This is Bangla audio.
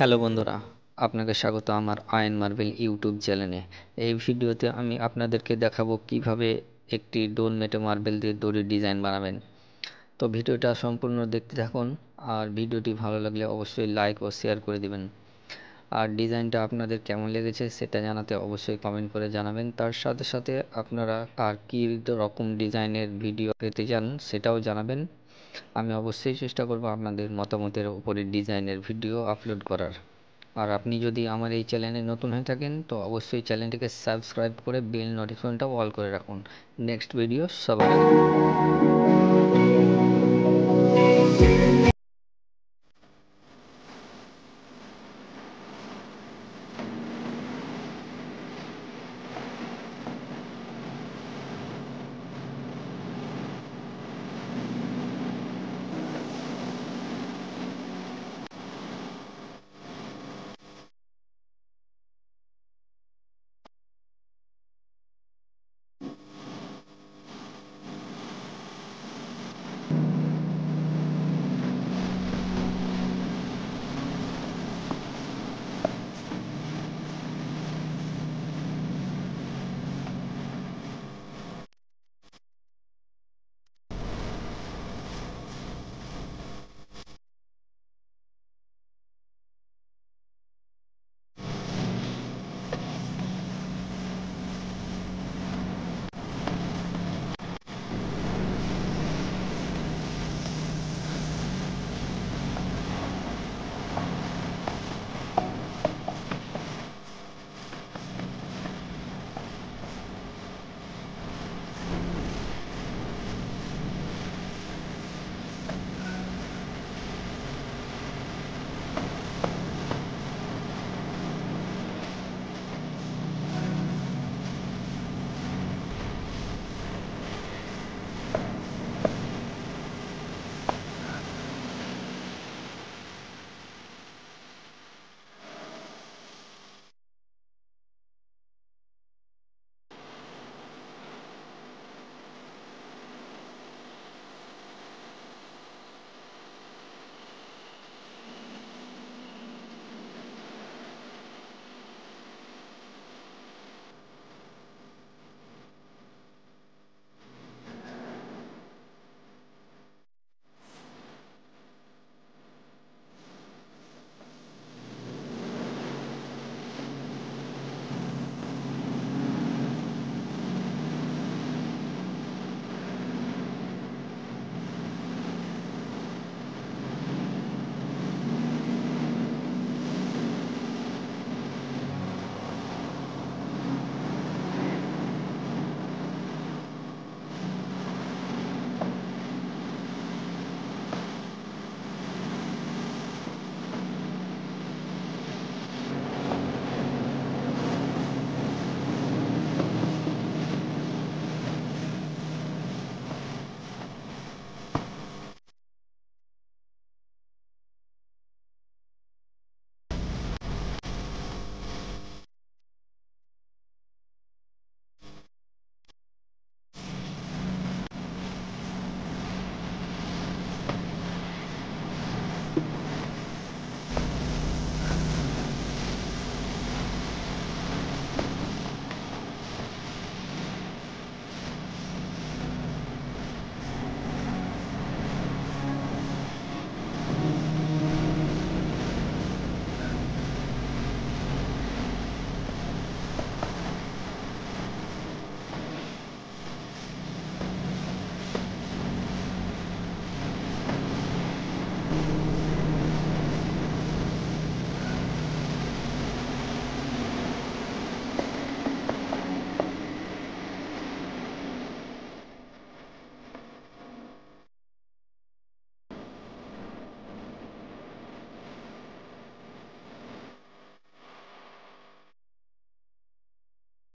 হ্যালো বন্ধুরা আপনাকে স্বাগত আমার আয়ন মার্বেল ইউটিউব চ্যানেলে এই ভিডিওতে আমি আপনাদেরকে দেখাবো কিভাবে একটি ডোল মেটে মার্বেল দিয়ে দড়ির ডিজাইন বানাবেন তো ভিডিওটা সম্পূর্ণ দেখতে থাকুন আর ভিডিওটি ভালো লাগলে অবশ্যই লাইক ও শেয়ার করে দিবেন আর ডিজাইনটা আপনাদের কেমন লেগেছে সেটা জানাতে অবশ্যই কমেন্ট করে জানাবেন তার সাথে সাথে আপনারা আর কী রকম ডিজাইনের ভিডিও পেতে চান সেটাও জানাবেন আমি অবশ্যই চেষ্টা করব আপনাদের মতামতের ওপরে ডিজাইনের ভিডিও আপলোড করার আর আপনি যদি আমার এই চ্যানেলে নতুন হয়ে থাকেন তো অবশ্যই চ্যানেলটিকে সাবস্ক্রাইব করে বেল নোটিফিকেশনটা অল করে রাখুন নেক্সট ভিডিও সবার